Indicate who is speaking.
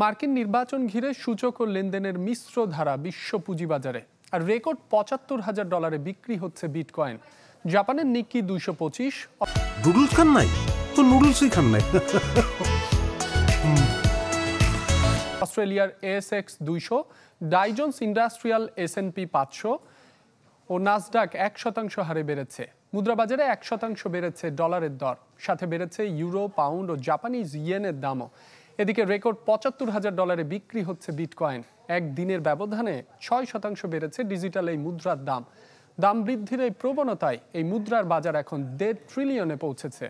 Speaker 1: মার্কিন নির্বাচন ঘিরে সূচক ও লেনদেনের মিশ্র ধারা বিশ্ব পুঁজিবাজারে আর রেকর্ড পঁচাত্তর হাজার ডলারে বিক্রি হচ্ছে বিটকয়েন জাপানের নিকি দুইশো পঁচিশ
Speaker 2: নুডলস খান নাই তো নুডলসই খান নাই
Speaker 1: অস্ট্রেলিয়ার এক্স দুইশো Dow Jones industrial S and P পাঁচশো ও নাসডাক এক শতাংশ হারে বেড়েছে মুদ্রাবাজারে এক শতাংশ বেড়েছে ডলারের দর সাথে বেড়েছে ইউরো পাউন্ড ও জাপানিজ ইয়েনের দামও এদিকে রেকর্ড পঁচাত্তর হাজার ডলারে বিক্রি হচ্ছে বিটকয়েন একদিনের ব্যবধানে ছয় শতাংশ বেড়েছে ডিজিটাল এই মুদ্রার দাম দাম বৃদ্ধির এই প্রবণতায় এই মুদ্রার বাজার এখন দেড় ট্রিলিয়নে পৌঁছেছে